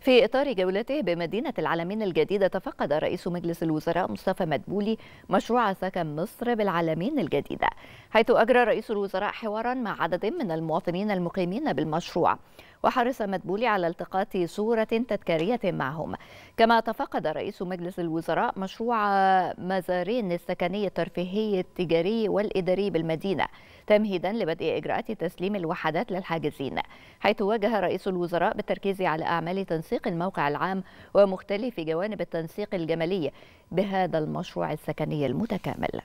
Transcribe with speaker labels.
Speaker 1: في إطار جولته بمدينة العالمين الجديدة تفقد رئيس مجلس الوزراء مصطفى مدبولي مشروع سكن مصر بالعالمين الجديدة حيث أجرى رئيس الوزراء حوارا مع عدد من المواطنين المقيمين بالمشروع وحرص مدبولي على التقاط صورة تذكارية معهم كما تفقد رئيس مجلس الوزراء مشروع مزارين السكني الترفيهي التجاري والإداري بالمدينة تمهيدا لبدء إجراءات تسليم الوحدات للحاجزين حيث واجه رئيس الوزراء بالتركيز على أعمال تنسيق الموقع العام ومختلف جوانب التنسيق الجمالي بهذا المشروع السكني المتكامل